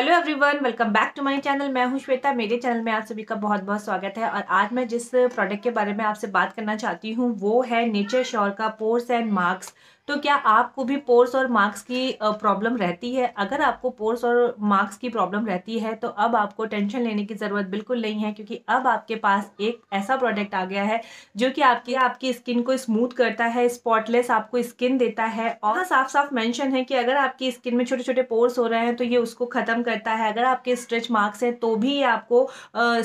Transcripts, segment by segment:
Hello everyone welcome back to my channel मैं हूं श्वेता मेरे चैनल में आप सभी का बहुत बहुत स्वागत है और आज मैं जिस प्रोडक्ट के बारे में आपसे बात करना चाहती हूं वो है नेचर श्योर का पोर्स एंड मार्क्स तो क्या आपको भी पोर्स और मार्क्स की प्रॉब्लम रहती है अगर आपको पोर्स और मार्क्स की प्रॉब्लम रहती है तो अब आपको टेंशन लेने की ज़रूरत बिल्कुल नहीं है क्योंकि अब आपके पास एक ऐसा प्रोडक्ट आ गया है जो कि आपकी आपकी स्किन को स्मूथ करता है स्पॉटलेस आपको स्किन देता है और हाँ, साफ साफ मैंशन है कि अगर आपकी स्किन में छोटे छोटे पोर्स हो रहे हैं तो ये उसको ख़त्म करता है अगर आपके स्ट्रेच मार्क्स हैं तो भी ये आपको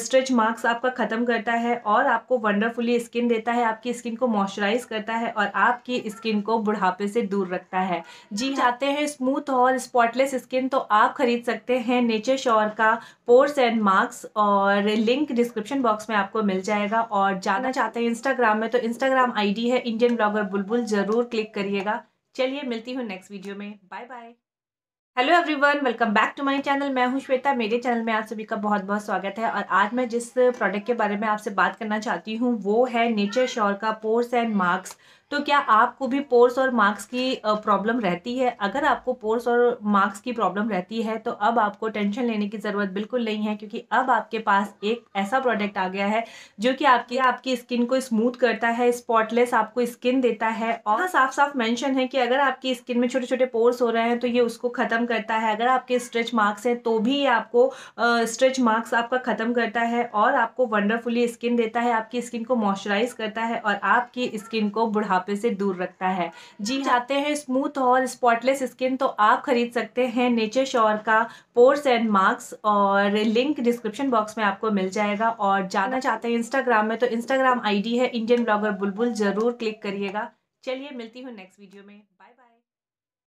स्ट्रेच मार्क्स आपका ख़त्म करता है और आपको वंडरफुली स्किन देता है आपकी स्किन को मॉइस्चराइज करता है और आपकी स्किन को बुढ़ापा मोटापे से दूर रखता है जी चाहते हैं स्मूथ और स्पॉटलेस स्किन तो आप खरीद सकते हैं नेचर श्योर का पोर्स एंड मार्क्स और लिंक डिस्क्रिप्शन बॉक्स में आपको मिल जाएगा और जाना चाहते हैं इंस्टाग्राम में तो इंस्टाग्राम आई है इंडियन ब्लॉगर बुलबुल ज़रूर क्लिक करिएगा चलिए मिलती हूँ नेक्स्ट वीडियो में bye bye hello everyone welcome back to my channel मैं हूं श्वेता मेरे चैनल में आप सभी का बहुत बहुत स्वागत है और आज मैं जिस प्रोडक्ट के बारे में आपसे बात करना चाहती हूं वो है नेचर श्योर का पोर्स एंड मार्क्स तो क्या आपको भी पोर्स और मार्क्स की प्रॉब्लम रहती है अगर आपको पोर्स और मार्क्स की प्रॉब्लम रहती है तो अब आपको टेंशन लेने की ज़रूरत बिल्कुल नहीं है क्योंकि अब आपके पास एक ऐसा प्रोडक्ट आ गया है जो कि आपकी आपकी स्किन को स्मूथ करता है स्पॉटलेस आपको स्किन देता है और हाँ, साफ साफ मैंशन है कि अगर आपकी स्किन में छोटे छोटे पोर्स हो रहे हैं तो ये उसको ख़त्म करता है अगर आपके स्ट्रेच मार्क्स हैं तो भी ये आपको स्ट्रेच मार्क्स आपका ख़त्म करता है और आपको वंडरफुली स्किन देता है आपकी स्किन को मॉइस्चराइज करता है और आपकी स्किन को बुढ़ा बुढ़ापे से दूर रखता है जी चाहते अच्छा। हैं स्मूथ और स्पॉटलेस स्किन तो आप खरीद सकते हैं नेचर श्योर का पोर्स एंड मार्क्स और लिंक डिस्क्रिप्शन बॉक्स में आपको मिल जाएगा और जाना अच्छा। चाहते हैं इंस्टाग्राम में तो इंस्टाग्राम आईडी है इंडियन ब्लॉगर बुलबुल ज़रूर क्लिक करिएगा चलिए मिलती हूँ नेक्स्ट वीडियो में बाय बाय